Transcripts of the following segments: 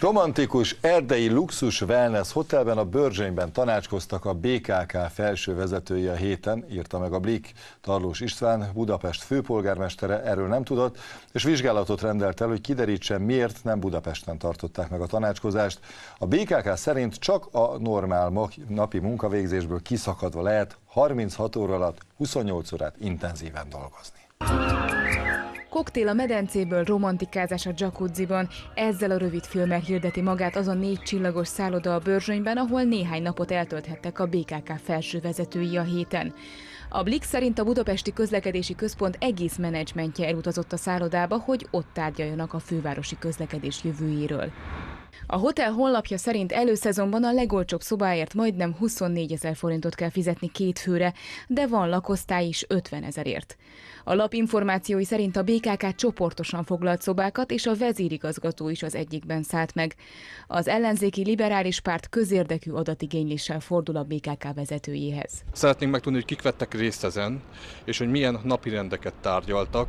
Romantikus erdei luxus wellness hotelben a Börzsönyben tanácskoztak a BKK felső vezetői a héten, írta meg a Blik. Tarlós István, Budapest főpolgármestere erről nem tudott, és vizsgálatot rendelt el, hogy kiderítse, miért nem Budapesten tartották meg a tanácskozást. A BKK szerint csak a normál napi munkavégzésből kiszakadva lehet 36 óra alatt 28 órát intenzíven dolgozni. Koktél a medencéből, romantikázás a jacuzziban. Ezzel a rövid filmmel hirdeti magát az a négy csillagos szálloda a Börzsönyben, ahol néhány napot eltölthettek a BKK felső vezetői a héten. A Blik szerint a Budapesti Közlekedési Központ egész menedzsmentje elutazott a szállodába, hogy ott tárgyaljanak a fővárosi közlekedés jövőjéről. A hotel honlapja szerint előszezonban a legolcsóbb szobáért majdnem 24 ezer forintot kell fizetni két főre, de van lakosztály is 50 ezerért. A lap információi szerint a BKK csoportosan foglalt szobákat, és a vezérigazgató is az egyikben szállt meg. Az ellenzéki liberális párt közérdekű adatigényléssel fordul a BKK vezetőjéhez. Szeretnénk megtudni, hogy kik vettek részt ezen, és hogy milyen napi rendeket tárgyaltak,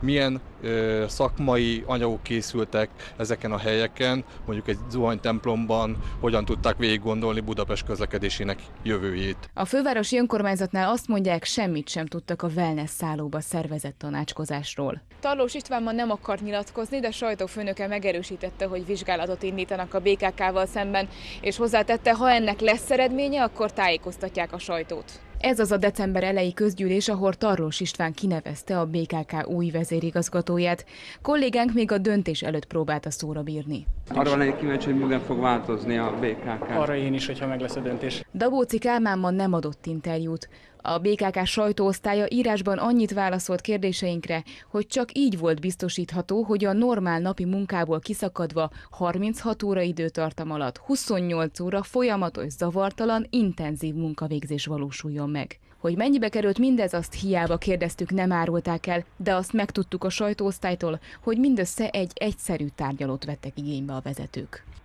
milyen ö, szakmai anyagok készültek ezeken a helyeken, mondjuk egy templomban, hogyan tudták végig gondolni Budapest közlekedésének jövőjét. A fővárosi önkormányzatnál azt mondják, semmit sem tudtak a wellness szállóba szervezett tanácskozásról. Tarlós István ma nem akart nyilatkozni, de sajtófőnöke megerősítette, hogy vizsgálatot indítanak a BKK-val szemben, és hozzátette, ha ennek lesz eredménye, akkor tájékoztatják a sajtót. Ez az a december elejé közgyűlés, ahol Tarlós István kinevezte a BKK új vezérigazgatóját. Kollégánk még a döntés előtt próbálta szóra bírni. Arra egy kíváncsi, hogy minden fog változni a BKK. Arra én is, hogyha meg lesz a döntés. Dabóci ma nem adott interjút. A BKK sajtóosztálya írásban annyit válaszolt kérdéseinkre, hogy csak így volt biztosítható, hogy a normál napi munkából kiszakadva 36 óra időtartam alatt 28 óra folyamatos, zavartalan, intenzív munkavégzés valósuljon meg. Hogy mennyibe került mindez, azt hiába kérdeztük, nem árulták el, de azt megtudtuk a sajtóosztálytól, hogy mindössze egy egyszerű tárgyalót vettek igénybe a vezetők.